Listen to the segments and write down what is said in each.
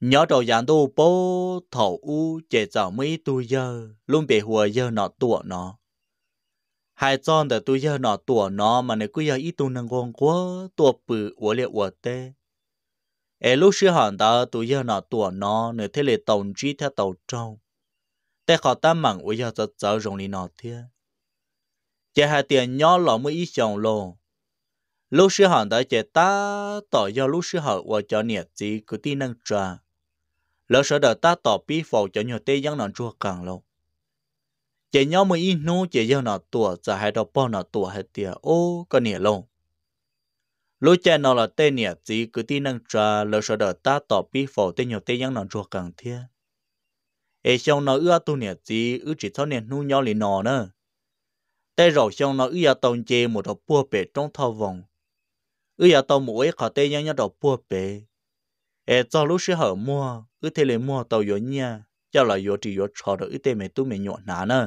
nhớ trò giàn tu bố thầu u chế chở mấy tu giờ luôn bị hùa giờ nọ tụa nó hai con để tu giờ nọ tụa nó mà nếu cứ giờ ít tu năng gông quá tụa bự uo liệt uo tê ê lúc xưa hẳn ta tu giờ nọ tụa nó nếu thế lệ tổng trí theo tàu trâu tê khó ta mặn uo giờ chở chở rồng lì nọ thia chế hai tiền nhỏ lọ mới ít chồng lô lúc xưa hẳn ta chế ta tỏ do lúc xưa hở uo cho nhiệt gì cứ tin năng trả lỡ sợ đợi ta tỏ bí phổ cho nhiều tê dân nọ chua càng lâu chỉ nhau mới in nô chỉ dân nọ tuổi giờ hay đầu bao nọ tuổi hai tia ô có nhẹ lâu lối chạy nọ là tê nhẹ gì cứ tin năng trà lỡ sợ đợi ta tỏ bí phổ tê nhiều tê dân nọ chua càng thiên ê xong nó ưa tu nhẹ gì ư chỉ thao nhẹ nu nhau lì nọ nữa tê rồi xong nó ưa tông chê một đầu bùa bể trong thao vòng ưa tông mũi khó tê dân nhau đầu bùa bể ê cho lúc sẽ hở mua ư thế lấy mua tàu yếu nha cho là yếu chỉ yếu cho được ư thế mày tu mày nhọn nà nè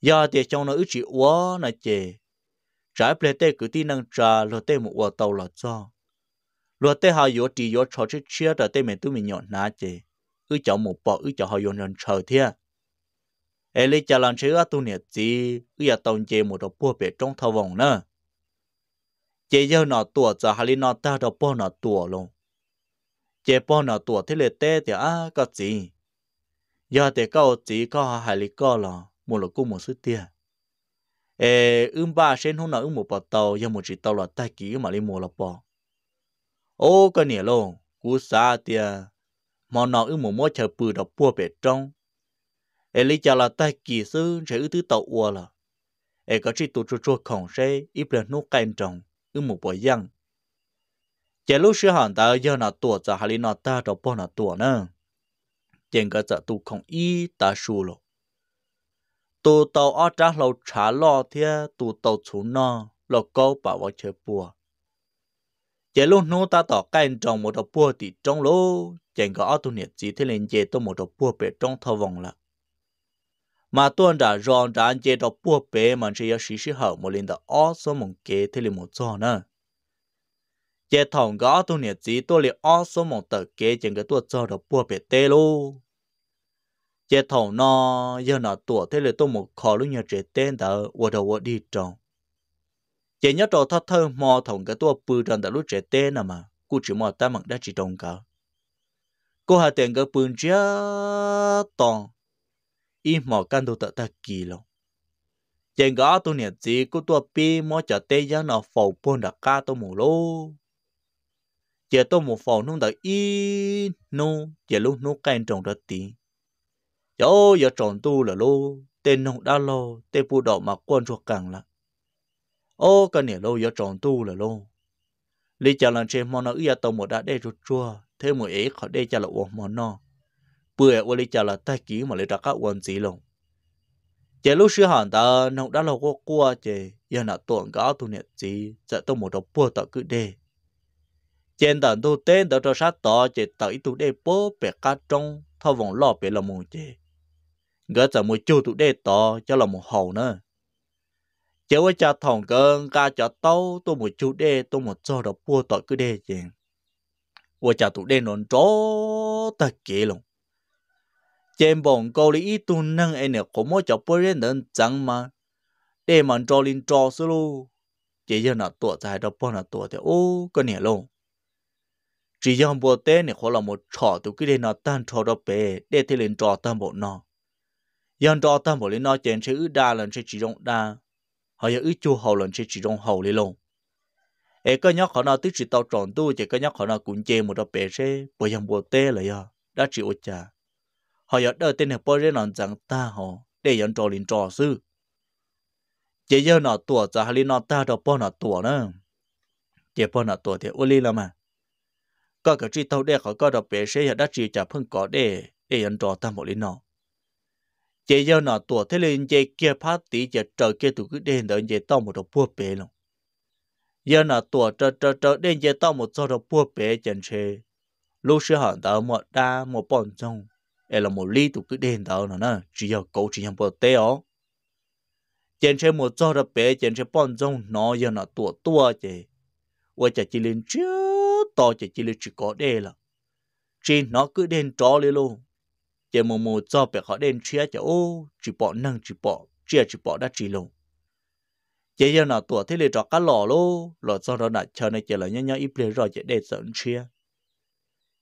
giờ thì trong nó ư chỉ quá nè chè trái ple tê cứ tin năng trà lo tê một quả tàu là cho lo tê họ yếu chỉ yếu cho chết chia là tê mày tu mày nhọn nà chè ư chọn một bọ ư chọn họ yếu nhận chờ thiệt Ai lấy chả làm chơi ở tu nhiệt gì ư giờ tàu chè một đồ bùa bể trong thao vòng nè chè giờ nó tua giờ hà lý nó ta đồ bùa nó tua luôn chế bỏ nào tuổi thế lệ tê thì à có gì giờ thì có gì có hải lý có lo, một lúc cũng một số tiền ê ưng ba sen hôm nào ưng một bọt tàu giờ một chỉ tàu là tay kỹ mà đi mua là bò ô cái nè luôn, cú xa thì mà nó ưng một mối chờ bự đọc bùa bể trong ê lý chả là tay kỹ sư sẽ ưng thứ tàu ua là ê có chỉ tụ chuột chuột khổng xe ít là nô canh trồng ưng một bò giăng chế lúc xưa hẳn ta giờ nó tuổi giờ hà nó ta đâu bao nó tuổi nữa trên cái giờ tu không y ta xu lo tu tàu ở trả lâu trả lo thì tu tàu chú nó lo câu bảo vợ chơi bùa chế lúc nô ta tỏ cái trong một đầu bùa thì trong lỗ trên có ở tu nhiệt chỉ thế lên chế tôi một đầu bùa bể trong thâu vòng là mà tuân đã rong ra chế đầu bùa bể mà chỉ có xí xí hậu một lên đã ở số mong kế thế lên một chỗ nữa chế thòng gõ tu nhiệt gì tu liền ó số một tờ kế chừng cái tu cho được bùa bẹt tê lu chế thòng nó giờ nó tuổi thế là tu một khó luôn nhờ chế tên tờ vừa đầu vừa đi trong chế nhớ trò thoát thơ mò thòng cái tu bự trần tờ lúc chế tên à mà cụ chỉ mò ta mặn đã chỉ trồng cả cô hà tiền cái bự chế tòng ít mò căn tu tờ ta kỳ lòng chèn gõ tu nhiệt gì của tua pi mò chợ tê giờ nó phổ buôn đặc ca tu mù lô giờ tôi một phòng nung đợi y nu giờ lúc nu canh trồng đất tí giờ giờ tròn tu là lô tên nông đã lô tên phụ đỏ mà quan chuột càng là ô cái này lô giờ tròn tu là lô lý chả lần trên mòn nó ý tôi một đã để chuột chua thế một ấy khỏi để chả là uống mòn nó bữa ô lý chả là tay ký mà lấy ra các quần gì lồng giờ lúc xưa hẳn ta nông đã lô có qua chè giờ nãy tuồng gáo tu nhận gì giờ tôi một đọc bua tao cứ để trên tận tu tên đó cho sát tỏ chỉ ít tu đê bố bẻ cá trong thao vòng lọ bẻ là mù chê gỡ giờ mù chu tu đê tỏ cho là mù hầu nữa chế với cha thòng cơn ca cho tâu tu mù chu đê tu một cho đó bua tội cứ đê chê với cha tu đê nón chó thật kỹ luôn trên bồng câu lý tu nâng em nè có mỗi cho bố lên đơn chẳng mà để mà cho linh cho xứ luôn chỉ giờ nó tuột dài đó bao nó tuổi thì ô cái nè luôn chỉ do bộ tế này khó là một trò tụ cái đây nó tan trò đó bể để thì lên trò tan bộ nó dân trò tan bộ lên nó chén sẽ ứ đa lần sẽ chỉ rong đa họ giờ ứ chu hầu lần sẽ chỉ rong hầu lên luôn ấy có nhóc họ nó tức chỉ tạo tròn tu chỉ có nhóc họ nó cũng chê một đó bể sẽ bộ dòng bộ tế là giờ đã chỉ ô cha họ giờ đợi tên này bỏ ra nón rằng ta họ để dân trò lên trò sư chỉ giờ nó tuổi giờ hà lên nó ta đó bỏ nó tuổi nữa chỉ bỏ nó tuổi thì ô li là mà có cái chi tàu để khỏi có đọc bể sẽ đã chỉ chả phân cỏ để để anh trò ta một lý nọ. chế giờ nọ tuổi thế lên chế kia phát tí chế trở kia tụ cứ đền anh chế tao một đọc bùa bể luôn. giờ nọ tuổi trở trở trở đền chế tao một do đọc bùa bể chân chế lúc xưa họ tao một đa một bọn trong ấy là một lý tụ cứ đền tao nó nè chỉ giờ cậu chỉ nhầm bờ tê ó chân chế một do đọc bể chân chế bọn trong nọ giờ nọ tuổi tua chế ôi chả chỉ lên trước to chỉ chỉ là chỉ có đây là chỉ nó cứ đen tró lên luôn chỉ một một do bé họ đen chia chỉ ô chỉ bỏ năng chỉ bỏ chia chỉ bỏ đã chỉ luôn chỉ giờ nào tuổi thế là trọ cá lò luôn, lò sau đó là chờ này chỉ là nhớ nhớ ít lên rồi chỉ đen sợn chia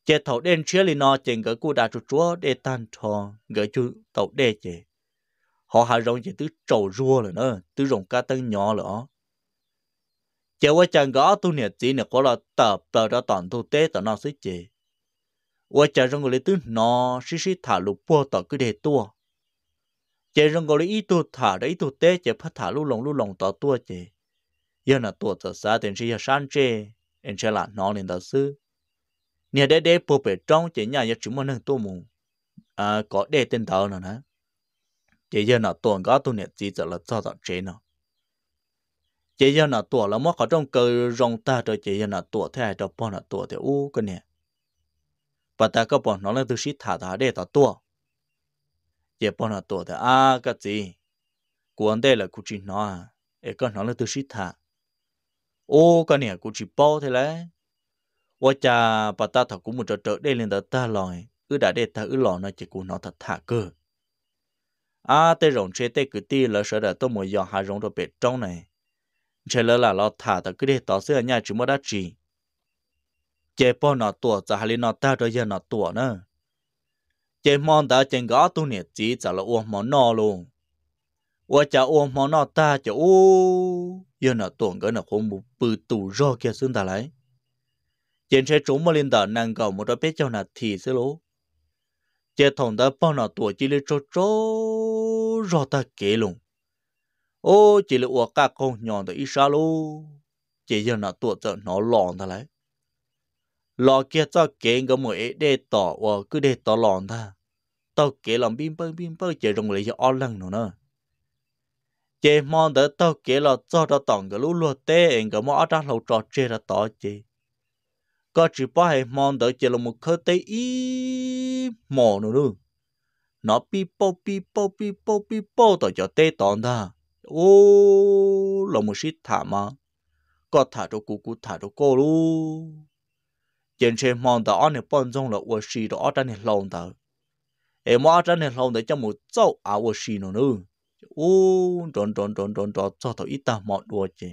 chỉ thầu đen chia lên nó chỉ gỡ cô đã chú chúa để tan thò gỡ chú tàu đen chỉ họ hà rong chỉ tứ trầu rua rồi nữa tứ rồng cá tân nhỏ rồi chỉ qua chẳng gõ tu niệm chỉ nè có là tập tờ ra toàn thu tế tờ nó sẽ chế qua chẳng rong người tư nó xí xí thả lục bùa tờ cứ để tua chế rong người ít tu thả đấy tu tế chế phát thả lũ lồng lũ lồng tờ tua chế giờ là tua tờ xa tiền xí giờ san chế em sẽ là nó lên tờ sư nè để để bộ bể trong chỉ nhà giờ chúng mình đang tu mù à có để tên tờ nữa nè chỉ giờ là tuần gõ tu niệm chỉ là cho tờ chế nào chỉ cho nó tuổi là mất có trong cơ rong ta cho chỉ cho nó tuổi thế cho bọn nó tuổi thì u cái nè và ta có bọn nó là từ sĩ thả thả để tao tuổi chỉ bọn nó tuổi thì à cái gì cuốn đây là cụ chỉ nó à ấy con nó là từ sĩ thả u cái nè cụ chỉ bao thế đấy ô cha bà ta thật cũng một trò trợ đây lên ta ta lòi ư đã để ta ư lò nó chỉ cụ nó thật thả cơ à tê rồng chế tê cứ ti là sợ đã tôi một giờ hai rồng rồi bệt trong này chế lỡ là lo thả ta cứ để tỏ xưa nhà chúng mới đã chỉ chế bao nọ tuổi giờ hay nọ ta rồi giờ nọ tuổi nữa chế mòn ta chế gõ tu nè chỉ giờ là uống mòn nọ luôn uống chả uống mòn nọ ta chả ô giờ nọ tuổi cái nọ không bự bự tủ rô kia xương ta lấy chế chế chúng mới lên tờ nàng cầu một đôi bé cho nọ thì xí lố chế thằng ta bao nọ tuổi chỉ lên trô trô rô ta kể luôn ô chỉ là uổng cả con nhọn tới ít sao lu chỉ giờ nó tuột giờ nó lòn ta lấy lò kia cho kén cái mũi để tỏ và cứ để tỏ lòn ta tao kén làm bim bơ bim bơ chỉ rồng lấy cho ăn lần nữa nè. chỉ mong đợi tao kén là cho tao tặng cái lũ lúa tê anh cái mỏ ra lầu trò chơi là tỏ chỉ có chỉ bao hay mong đợi chỉ là một khơi tê ý mỏ nữa nữa nó pi po pi po pi po pi po tao cho tê tòn ta ô lòng một xít thả mà có thả cho cụ cụ thả cho cô lu trên trên mong tờ anh ấy bận rong là ua xì đó anh ấy lòng tờ em mà ăn này lòng tờ cho một cháu à ua xì nó nữa ô tròn tròn tròn tròn tròn cho tao ít ta mọt đùa chứ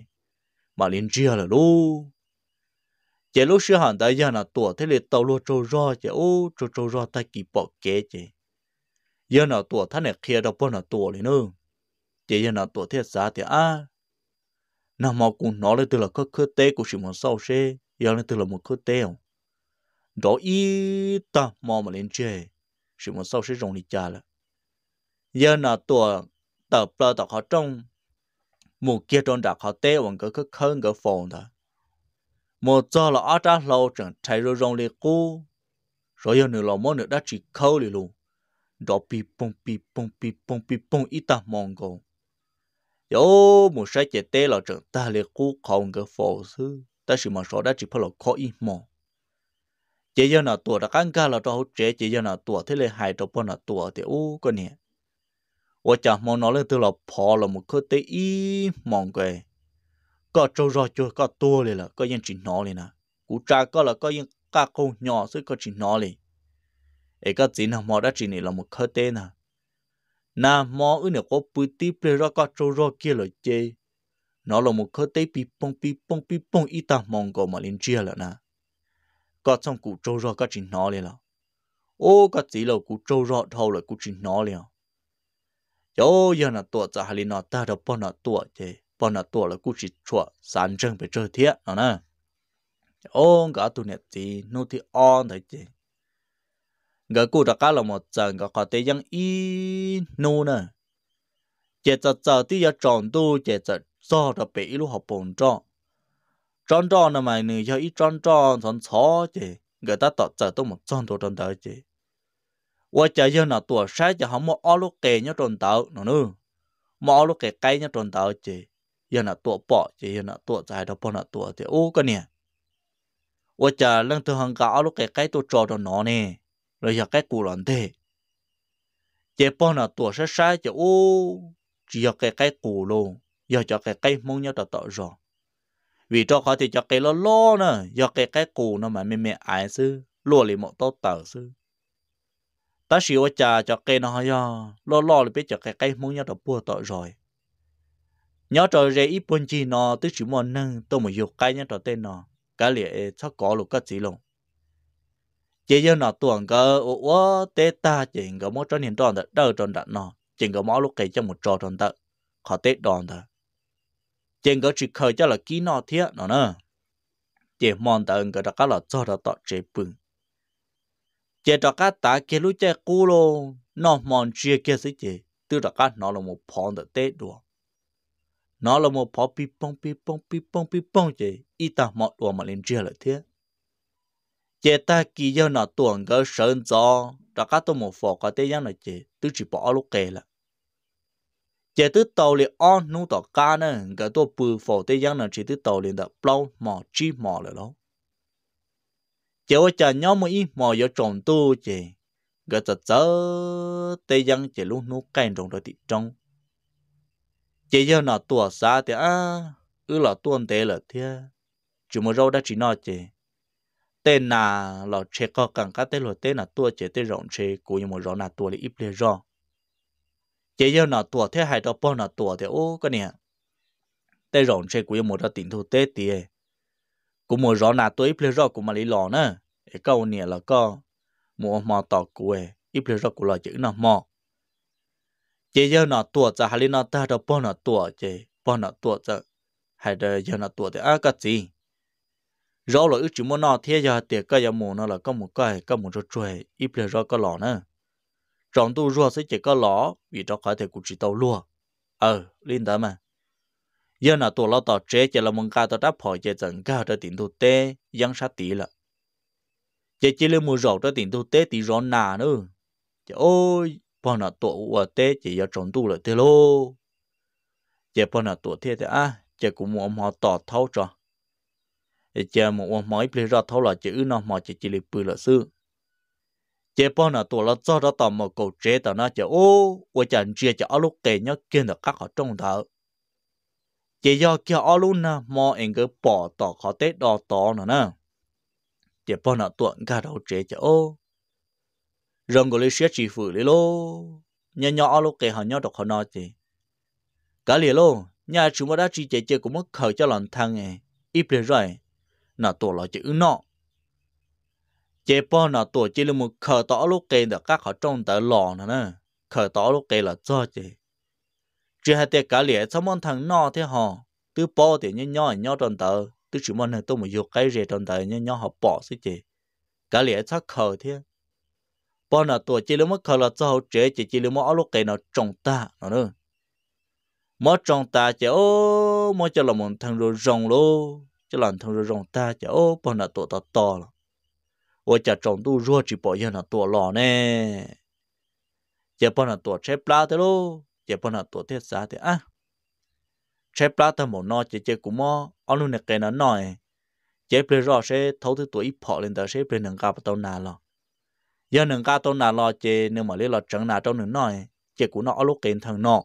mà liên chia là lu chế lúc xưa hẳn tại giờ là tuổi thế liệt tàu lúa trâu ro chế ô trâu trâu ro ta kỳ bỏ kế chế giờ là tuổi thằng này kia đâu bao là tuổi này nữa chỉ là tổ thiết giá thì à nó mà cũng nói lên từ là các cơ tế của sự muốn sau xe giờ lên từ là một cơ tế không đó ý ta mà mà lên chơi sự muốn sau xe rồng đi cha là giờ là tổ tập là tập họ trong một kia trong đặc họ tế vẫn cái cái khăn cái phòng đó một giờ là ở trong lâu chẳng thấy rồi rồng đi cú rồi giờ nữa là mỗi nữa đã chỉ khâu đi luôn đó pi pong pi pong pi pong pi pong ít ta mong cầu yo mu sa che te lo chang ta le ku khong ge fo su ta shi ma so da chi pha lo kho i mo chế giờ nào tuổi đã căng ca là cho chế chế giờ nào tuổi thế là hai cho bọn nào tuổi thì u con nè và chả mong nói lên từ là phò là một cái tế ý mong cái có trâu rồi chưa có tua liền là có những chuyện nó liền nè cụ cha có là có những các con nhỏ sẽ có chuyện nó liền ấy các chị nào mà đã chuyện này là một cái tế nè na mò ư nè có bùi tí bê ra có trâu ra kia là chê nó là một khơi tế bị bông bị bông bị bông ít ta mong có mà lên chia là na có trong cụ trâu ra có chuyện nó liền là ô có chỉ là cụ trâu ra thâu là cụ chuyện nó liền yo giờ na tuổi già hay nó ta đâu bao na tuổi chê bao na tuổi là cụ chỉ chua sản trưng về chơi thiệt nó na, ôn cả tụi nè tí nô thì on thấy chê người cô đã cá là một trận ngỡ khó tới dân y nô nè chỉ cho chờ tí giờ tròn tu chỉ cho cho ra bị lúc học bổn tròn tròn tròn nè mày nè giờ ít tròn tròn tròn chó chỉ người ta tạo chờ tu một tròn tu tròn tới chứ qua chờ giờ nào tuổi sáu giờ không mua ao lúc kề nhớ tròn tàu nó nữa mua ao lúc kề cây nhớ tròn tàu chứ giờ nào tuổi bỏ chứ giờ nào tuổi dài đâu bỏ nào tuổi thì ô cái nè qua chờ lần thứ hàng cả ao lúc kề cây tôi cho nó nè rồi giờ cái cù lòn thế chế bao nào tuổi sẽ sai chỗ ô chỉ giờ cái cái cù luôn giờ cho cái cái mông nhau tọt tọt rồi vì cho khó thì cho cái lo lo nè do cái cái cù nó mà mẹ mẹ ai sư lùa lì một tốt tờ sư ta chỉ ở cha cho cái nó do lo lo là biết cho cái cái mông nhau đọc bùa tọt rồi nhớ trời rẻ ít bốn chi nó tức chỉ muốn nâng tôi mà dục cái nhau đọc tên nó cái lẽ cho có luôn cái gì luôn chỉ yêu nó tuồng cơ ô tê ta chỉ có một tròn hiện tròn đó đâu tròn đặt nó chỉ có mỗi lúc cái cho một tròn tròn đó họ tết đòn đó chỉ có chỉ khởi cho là kỹ nó thiệt nó nè chỉ mòn tận cái đó cái là cho đó tọt chế bưng chỉ đó cái ta kia lúc chơi cú lô nó mòn chia kia sĩ chỉ từ đó cái nó là một phong đó tết đùa nó là một phong pi pong pi pong pi pong pi pong chỉ ít ta mọt đùa mà lên chia là thiệt chế ta kỳ do nó tuồng gỡ sơn gió đó các tôi một phò có tế giang này chế tứ chỉ bỏ lúc kề là chế tứ tàu liền on nu tàu ca nè gỡ tôi bự phò tế giang này chế tứ tàu liền đã plau mò chi mò lại đó chế ở chợ nhóm mà ít mò giờ trồng tu chế gỡ tớ tớ tế giang chế lúc nu cây trồng rồi thì trồng chế giờ nó tuồng xa thì à ư là tuồng tế là thế chỉ một rau đã chỉ nói chế tên là lò chế co càng các tên lò tên là tua chế tên rộng chế cũng như một rõ là tua để ít lê rõ chế giờ là tua thế hai đó bao là tua thế ô cái nè à. tên rộng chế cũng như một đó tỉnh thu tế thì cũng một rõ à là tua ít lê rõ cũng mà lý lò nữa cái câu nè là có một mò tỏ cuối ít lê rõ của lò chữ nó mò chế giờ là tua cho hai lý nó ta đó bao là tua chế bao là tua cho hai đời giờ là tua thế à cái gì rau là ước chỉ muốn nọ thế giờ tiệc cái giờ mù nó là có một cái có một chút chơi, ít bề rau có lọ nữa trong tu rau sẽ chỉ có lọ vì trong khỏi thể cũng chỉ tàu lúa ờ linh đó mà giờ là tụi lo tàu chế chỉ là mong cao tàu đáp hỏi về dần cao cho tiền tu tê dân sát tỷ là chỉ chỉ lên mua rau cho tiền tu tê thì rau nà nữa chỉ ôi bọn nó tụi ở tê chỉ giờ trong tu là thế lô chỉ bọn nó tụi thế thì à chỉ cũng muốn họ tỏ thấu cho chờ một ông mới bị ra thấu là chữ nó mà chỉ chỉ lịch bự là sư chế bao nào tụi nó cho đó tao một cầu chế tao nó chờ ô ô chẳng chia cho lúc kề nhớ kia được các họ trong thợ chế do kia ở lúc nè mò anh cứ bỏ tỏ khó tết đo tỏ nữa nè chế bao nào tụi cả đầu chế chờ ô rồng của lý xét chỉ phử lý lô nhà nhỏ ở lúc kề họ nhớ được họ nói gì cả lý lô nhà chúng ta đã chỉ chế chế cũng mất khởi cho lòng thằng ấy ít rồi nó tổ lo chữ nọ chế po nó tổ chỉ là một khờ tỏ lúc kê được các họ trong tờ lò nữa nè khờ tỏ lúc kê là cho chị chỉ hai tiệc cả lẽ sao món thằng nọ thế hò, tứ po thì nhớ nhỏ nhỏ trong tờ tứ chỉ món này tôi mà dục cái gì trong tờ nhớ nhỏ họ bỏ xí chị cả lẽ sao khờ thế po nó tổ chỉ là một khờ là cho họ chế chỉ chỉ là một lúc kê nó trong ta nó nè, mất trong ta chế ô mất cho là một thằng rồi rồng lô chứ làm thằng rồi ta chả ô bọn nó tổ to to là ôi chả trồng tu rùa chỉ bỏ giờ nó tổ lò nè chả bọn nó tổ chép lá thế lô chả bọn nó tổ thiết giá thế à chép lá ta một nó chả chả cú mò ông luôn này cái nó nói chả bây giờ sẽ thấu thứ tuổi bỏ lên tới sẽ bây nâng cao tao nà lò giờ nâng cao tao nà lò chả nếu mà lấy lò trắng nà trong nửa nói cú cũng nó lúc kiện thằng nọ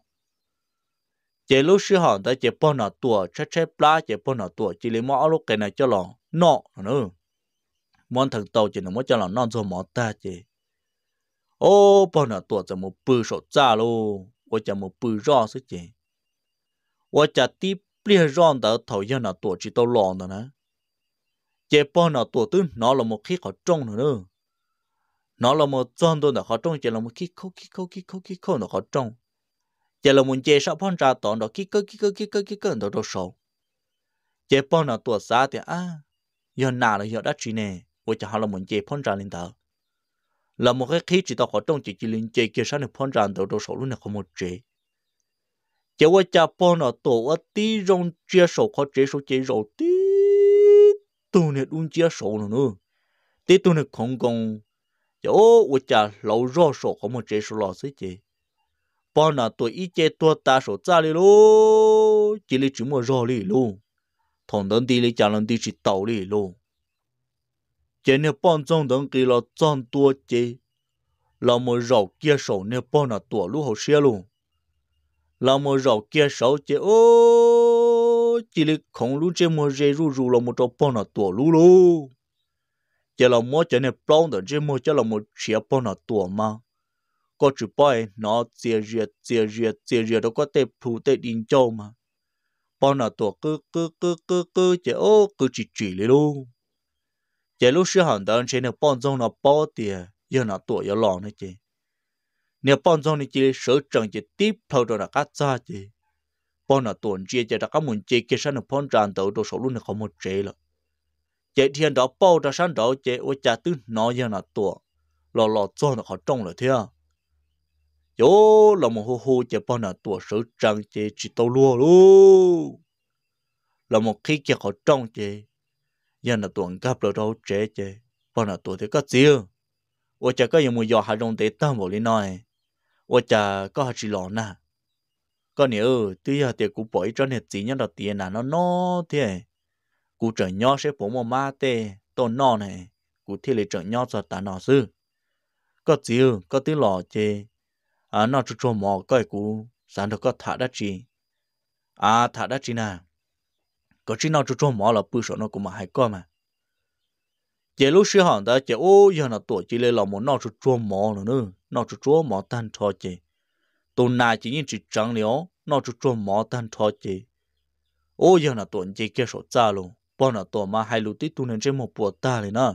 chế lúc sư họ tới chế bao nọ tua chế chế bla chế bao nọ tua chỉ lấy mỏ lúc cái này cho lò nọ nữa món thằng tàu chỉ nó mới cho lò non rồi mỏ ta chế ô bao nọ tua chỉ một bự sổ cha luôn ô chỉ một bự rõ sức chế ô chỉ tiếp bia rõ đó thầu yên nọ tua chỉ tàu lò nữa nè chế bao nọ tua tư nó là một khí khó trông nữa nữa nó là một tròn tôi là khó trông chỉ là một khí khâu khi khâu khi khâu khi khâu nó họ trông giờ là muốn chơi sắp phong trào tọn đó kí cơ kí cơ kí cơ kí cơ đó đồ sầu chơi phong nào tuổi xa thì à giờ nào là giờ đã chỉ nè với cho họ là muốn chơi phong trào lên tờ là một cái khí chỉ tao có trong chỉ chỉ lên chơi kia sáng được phong trào đó đồ sầu luôn là không một chơi chơi qua cha phong nào tuổi tí rong chia sầu có chơi sầu chơi rồi tí tu này đun chia sầu nữa nữa tí tu này không công chỗ với cha lâu rồi sầu không một chơi sầu lo gì chơi bao nà tuổi ít chế tua ta số cha li lô chỉ li chúng mua rò li lô thằng đơn đi li chả lần đi chỉ đạo li lô chế nè bọn trong đơn kỳ là trong tua chế là mua rò kia số nè bao nà tuổi lú hậu xe lô là mua rò kia số chế ô chỉ li không lú chế mua rê rú rú là mua cho bao nà tuổi lú lô chế là mua chế nè bao nà chế mua chế là mua chia bao nà tuổi mà có chữ bói nó chia riệt chia riệt chia riệt nó có thể phụ thể đình châu mà bao nào tổ cứ cứ cứ cứ cứ chế ô cứ chỉ chỉ lấy luôn chế lúc xưa hàng đơn chế nó bọn dông nó bao tiền giờ nó tổ giờ lò nữa chế nếu bọn dông này chế sở trường chế tiếp thâu rồi là cắt xa chế bọn nó tuần chế chế đã các muốn chế kia sẵn nó bọn tràn đầu đồ số luôn nó không một chế rồi chế thiên đó bao ra sẵn đó chế ô cha tư nó giờ nó tổ lò lò cho nó khó trông rồi thế à yo lòng một hô hô chỉ bao nào tuổi sở trăng chỉ chỉ tàu lúa luôn lòng một khi chỉ họ trong chỉ giờ là tuần gặp rồi đâu trẻ chỉ bao nào tuổi thì có tiêu ủa chả có những người gió hà rong để tao một lên nói ủa chả có hà chỉ lọ nè có nếu tuy là thì cũng bỏ cho nên chỉ nhớ là tiền là nó nó thế cụ trở nhau sẽ bố một má tê tôn nó này cụ thi lại trở nhau cho ta nó sư có chiều có tiếng lò chê à nó chú chú mò cái cú sản được có thả đất chi à thả đất chi nè có chỉ nó chú chú mò là bự số nó cũng mà hay có mà chế lúc xưa hòn ta chế ô giờ nó tuổi chỉ lấy lòng muốn nó chú chú mò nữa nữa nó chú chú mò tan thọ chế tuần này chỉ những chỉ trăng liễu nó chú chú mò tan thọ chế ô giờ nó tuổi chỉ kết số cha luôn bọn nó tuổi mà hay lúc tí tu nên chơi một bộ ta này nữa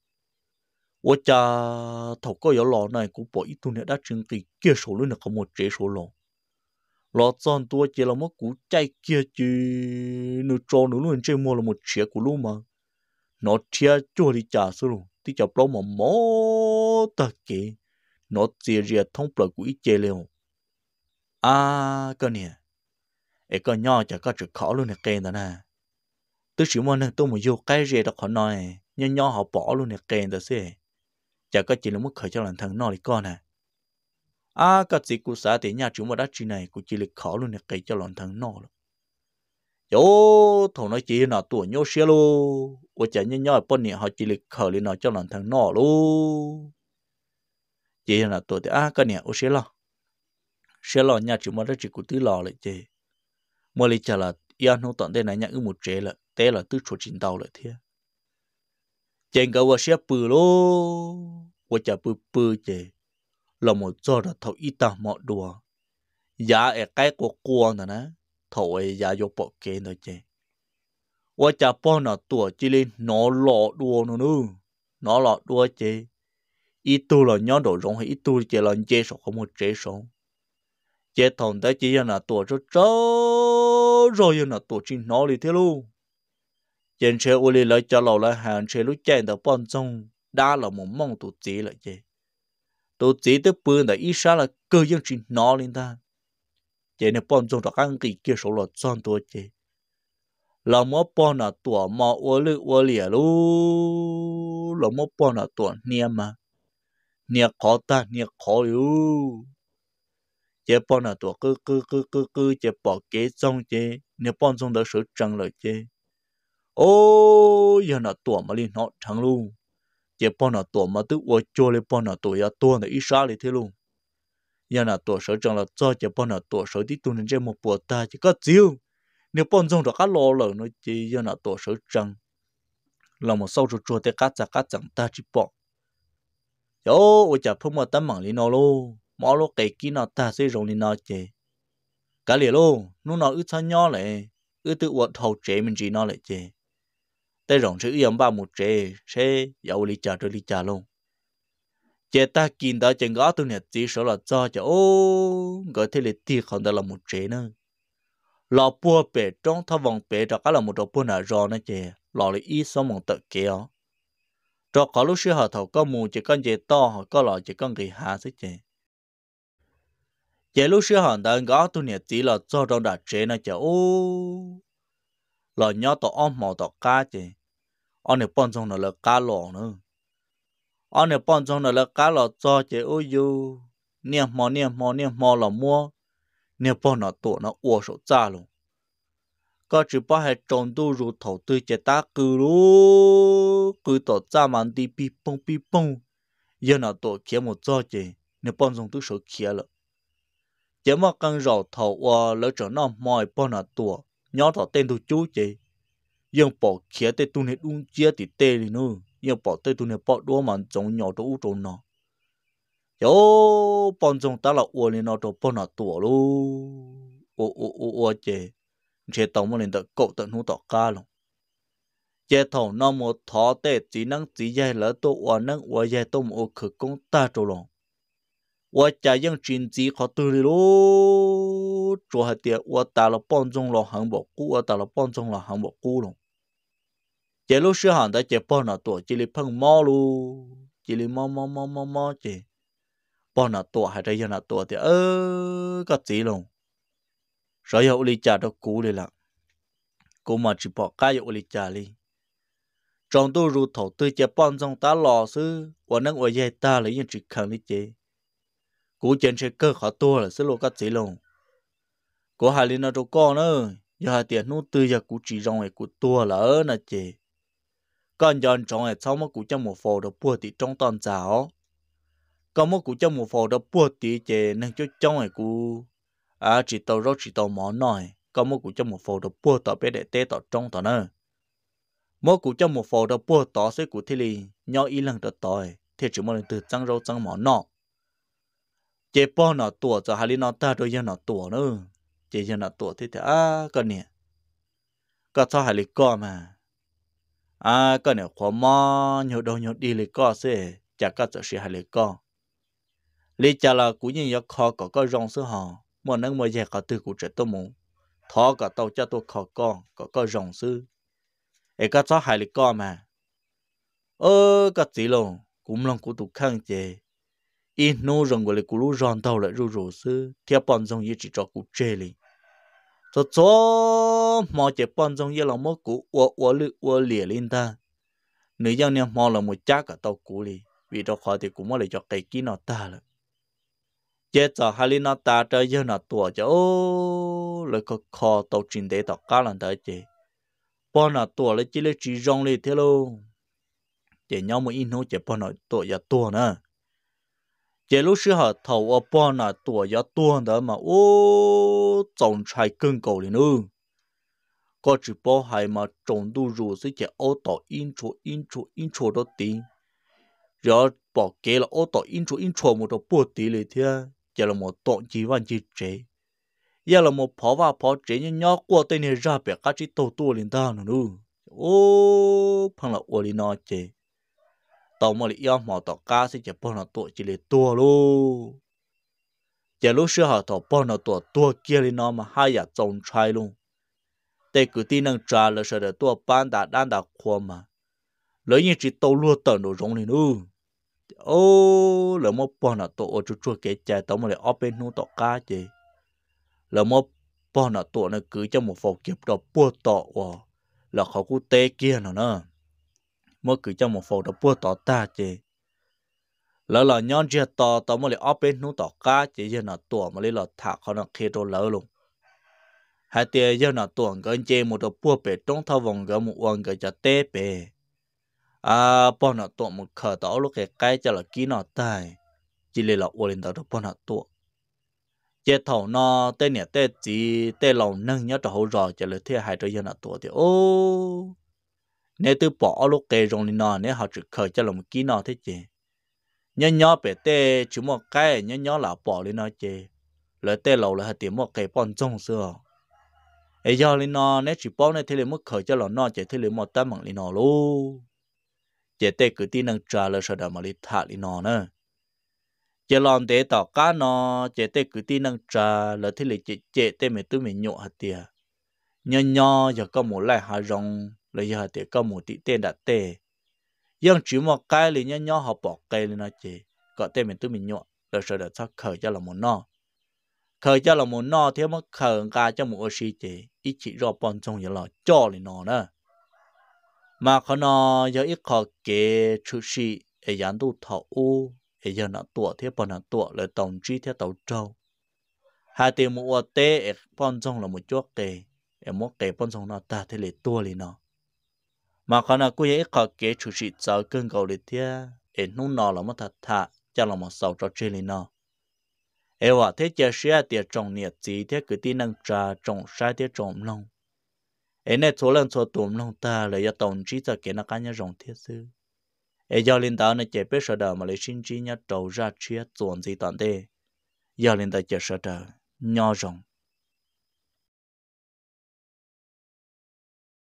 我家头个有老呢，古把一度呢，他真给接受了那个么接受了，老张多接了么古再接就那招那论这么了么切古路嘛，那天做的家事了，你叫不么么得给，那节日通不古一节了，啊个呢，哎个娘家个只考虑那给的呢，都什么呢都没有改日的可能，人家好保留那给的噻。chả có chỉ là muốn khởi cho lần thằng nó thì con à à cái gì của xã thì nhà chúng mà đã chuyện này cụ chỉ lực khó luôn này cái cho lần thằng nó rồi yo thằng nói chỉ là tuổi nhau xe luôn ở trẻ nhau nhau ở bên này họ chỉ lực khởi lên nó cho lần thằng nó luôn chỉ là tuổi thì à cái này ở xe lo xe lo nhà chúng mà đã chỉ cụ tứ lo lại chứ mới lại trả là yên không tận đây này nhà ư một chế là té là tứ chỗ chính tàu lại thế chèn cái vợ sẽ bự lô vợ chả bự bự chè là một cho là thầu ít ta mọ đùa giá ở cái của cua nè nè thầu ấy giá vô bỏ kế nữa chè vợ chả bỏ nó tua chỉ lên nó lọ đùa nó nữa nó lọ đùa chè ít tu là nhớ đồ rộng hay ít tu chè là chè sổ không một chè sổ chè thằng tới chỉ là tua cho cháu rồi là tua chỉ nó đi thế luôn dân chơi u lì lợi cho lâu là hàng chơi lúc chạy tàu bọn trong đã là một mong tụ chỉ là gì tụ chỉ tới bữa là ít sao là cơ dân chỉ nó lên ta chỉ nên bọn trong đã ăn cái kia số là chọn tụ chỉ là mỗi bọn là tụ mà u lì u lì à, lu là mỗi bọn là tụ niệm mà niệm khó ta niệm khó yếu chế bọn là tụ cứ cứ cứ cứ cứ chế bỏ kế trong chế niệm bọn trong đó sự trăng lợi chế ô giờ nó tuổi mà liền nó thằng luôn giờ bọn nó tuổi mà tức ô cho lên bọn nó tuổi giờ tuổi nó ít sao lên thế luôn giờ nó tuổi sợ chẳng là cho giờ bọn nó tuổi sợ tí tuần trên một bộ ta chỉ có chịu. nếu bọn dùng được cá lo lợn nó chỉ giờ nó tuổi sợ chẳng là một sau rồi chua tê cá chả cá chẳng ta chỉ bỏ yo ô chả phong mà tâm mạng lên nó luôn mỏ lô cái kỹ nó ta sẽ rồng lên nó chê cả liền luôn nó nó ướt sao nho lại ướt tự uất hậu chế mình chỉ nó lại chê tới rộng sẽ yên ba một trẻ sẽ giàu lý trả rồi lý trả luôn chế ta kín đó chừng gõ tôi nhật chỉ số là cho cho ô gọi thế là tiếc không đó là một trẻ nữa lọ bùa bể trong thao vòng bể đó cả là một đồ bùa nào rồi nữa chế lọ là ít số một tự kéo cho có lúc sửa họ thầu có mù chỉ con chế to họ có lọ chỉ con gầy hạ sức chế chế lúc sửa họ đã gõ tôi nhật chỉ là cho trong đã trẻ nữa cho ô lọ nhỏ tổ ôm màu tổ cá chế anh này bọn trong nó là cá lò nữa anh này bọn trong nó là cá lò cho chế ô dù niệm mò niệm mò niệm mò là mua niệm bọn nó tổ nó uo số cha luôn có chỉ bao hệ trộn tu rủ thầu tư chế ta cứ lú cứ tổ cha mà đi pi bông pi bông giờ nó tổ kia một cho chế niệm bọn trong tư sổ kia rồi chế mà cần rào thầu uo lỡ chỗ nào mỏi bọn nó tổ nhớ thọ tên tu chú chế ยังปอกเขียแต่ตุนเห็ดอุ้งเจียติเตเลยเนอะยังปอกแต่ตุนเห็ดปอกด้วมันจงหยอดตัวอุจงเนาะโย่ปอนจงตาละอวเลยเนาะตัวปอนหนาตัวลูโอโอโอโอเจเชตองมันเลยตะกบตะนูตะกาลงเจถองนอมอทอเตจีนังจีใหญ่ละตัวอวนังอวใหญ่ต้มโอคือกงตาโจลงว่าจะยังจินจีขอตื่นรู้จัวเตียว่าตาละปอนจงลองหังบอกกูว่าตาละปอนจงลองหังบอกกูลง chế lúc xưa hàng ta chỉ bao nọ tuổi chỉ là phân mò lu chỉ là mò mò mò mò mò chế bao nọ tuổi hay là giờ nọ tuổi thì ơ có gì luôn rồi hậu lý trả đó cũ đi là cũ mà chỉ bỏ cái hậu lý trả đi trong tôi rụt thầu tôi chế bao trong ta lò sư và năng ở dây ta lấy những chuyện khăn đi chế cũ trên xe cơ khó tôi là sư lô có gì luôn của hai linh nó đâu con ơi giờ hai tiền nút tư giờ cũ chỉ rong ấy của tôi là ở nè chế còn dọn trong hệ sau mà cụ cho một phổ được bùa thì trong toàn giáo còn mà cụ cho một phổ được bùa thì chế nên cho trong hệ cụ à chỉ tàu rót chỉ tàu mỏ nổi còn mà cụ cho một phổ được bùa tỏ bé để tê tỏ trong toàn nữa mỗi cụ cho một phổ được bùa tỏ sẽ cụ thì lì nhỏ y lần được tỏi thì chỉ một lần từ trăng rau trăng mỏ nọ chế bao nọ tuổi cho hai nọ ta đôi giờ nọ tuổi nữa chế giờ nọ tuổi thì thế à còn nè có cho hai lì co mà à cái này khó mò nhiều đồ nhiều đi lấy co sẽ chả có chỗ sẽ hay lấy co lý chả là cũng như có khó có có rong sữa họ mà nâng mà dẹp có từ của trẻ tôi muốn thọ cả tàu cho tôi khó co có có rong sữa ấy có chỗ hay lấy co mà ơ cái gì luôn cũng lòng của tụi khăn chế, ít nô rong gọi là cú lũ rong tàu lại rù rù sữa theo bọn rong như chỉ cho cụ chê liền cho cho mò chế trong yêu là mò cũ ô ô lự ô lìa lên ta nữ yêu nè mò là một chắc cả tàu cũ đi vì đó khó thì cũng mò lại cho cái kia nó ta rồi chết cho nó ta cho yêu nó tua cho ô là có khó tàu trình để tàu cá lần tới chế bọn nó tua là chỉ là chỉ rong lên thế luôn nhau một in hô chế bọn nó tua giờ tua nữa giờ lúc xưa họ thầu ở bọn là tuổi gió tuôn đó mà ô trồng trái cưng cầu liền ư có chỉ bỏ hay mà trồng đu rù sẽ chế ô tỏ in chỗ in chỗ in chỗ đó tí giờ bỏ kế là ô tỏ in chỗ in chỗ một đó bớt tí liền thế giờ là một tọn chỉ văn chỉ chế giờ là một phá và phá chế như nhau qua tên này ra bẻ cái chỉ tàu tua liền ta nữa ô phăng là ô liền nói chế tàu mà lý do mà tàu cá sẽ chỉ bao nó tuổi chỉ là tua luôn giờ lúc xưa họ tàu bao nó tuổi tua kia lên nó mà hai giờ trồng trai luôn để cứ tin năng trả là sợ để tua bán đã đang đã khoa mà lấy như chỉ tàu lúa tàu đồ rong lên luôn ô lấy một bao nó tuổi chú chú cái chạy tàu mà lại ở bên nó tàu cá chứ Lấy một bao nó tuổi nó cứ cho một phòng kiếp đồ bua tàu là họ cứ té kia nó nữa mỗi cử cho một phổ đó bua tỏ ta chị lỡ lỡ nhon chia tỏ tỏ mới lại áp bên nút tỏ cá chế giờ nó tuổi mà lấy lọt thả khó nó khi đồ lỡ luôn hai tia giờ nó tuổi gần chê một đồ bua bể trong thao vòng gần một uống gần cho tê bể à bọn nó tuổi một khờ tỏ lúc cái cái cho là kỹ nó tài chỉ lấy là uống lên tao được bọn nó tuổi chế thầu nọ tê nhẹ tê chỉ tê lòng nâng nhớ trò hậu rồi cho lời thiệt hai cho giờ nó tuổi thì ô nếu từ bỏ lúc cái rong lên nọ nếu họ chỉ khởi cho là một kí nọ thế chứ nhớ nhớ bé tê chú một cái nhớ nhớ là bỏ lên nọ chứ lời tê lâu là hạt tiếng một cái bọn trong xưa ấy giờ lên nọ nếu chỉ bỏ này thì lấy mất khởi cho là nọ chứ thì lấy một tấm bằng lên nọ luôn chế tê cứ tin năng trả lời sợ đàm mà lấy thả lên nọ nữa chế lòn tế tỏ cá nọ chế tê cứ tin năng trả lời thì lấy chế chế tê mày tụi mày nhộ hạt tiền nhớ nhớ giờ có một lại hà rong là giờ thì có một tí tên đặt tê nhưng chỉ một cái là nhớ nhớ họ bỏ cây lên nó chỉ có tên mình tụi mình nhọ rồi sau đó sao khởi cho là một no khởi cho là một no thế mà khởi ra cho một oxy chỉ ít chỉ rõ bọn trong giờ là cho là nó nữa mà khó nó giờ ít khó kể chú sĩ ấy dán tu thọ u ấy giờ nó tuổi thế bọn nó tuổi là tổng trí thế tàu trâu hai tiền một ô tê ấy bọn trong là một chỗ kề ấy một kề bọn trong nó ta thế là tua lên nó mà con là cô ấy có kế chủ trị cháu cơn cầu để thế để nó nọ là mất thật thà cho là một sầu cho chơi lên nó em và thế chơi xe thì trồng nhiệt gì thế cứ tin năng trà trồng sai thế trồng lông em này số lần số tụm lông ta là do tổng chí cho kiến nó cá nhân rồng thiết sư em do linh tao này chế biết sợ đời mà lấy sinh chi nhá trầu ra chia chuẩn gì toàn thế do linh tao chế sợ đời nhỏ rồng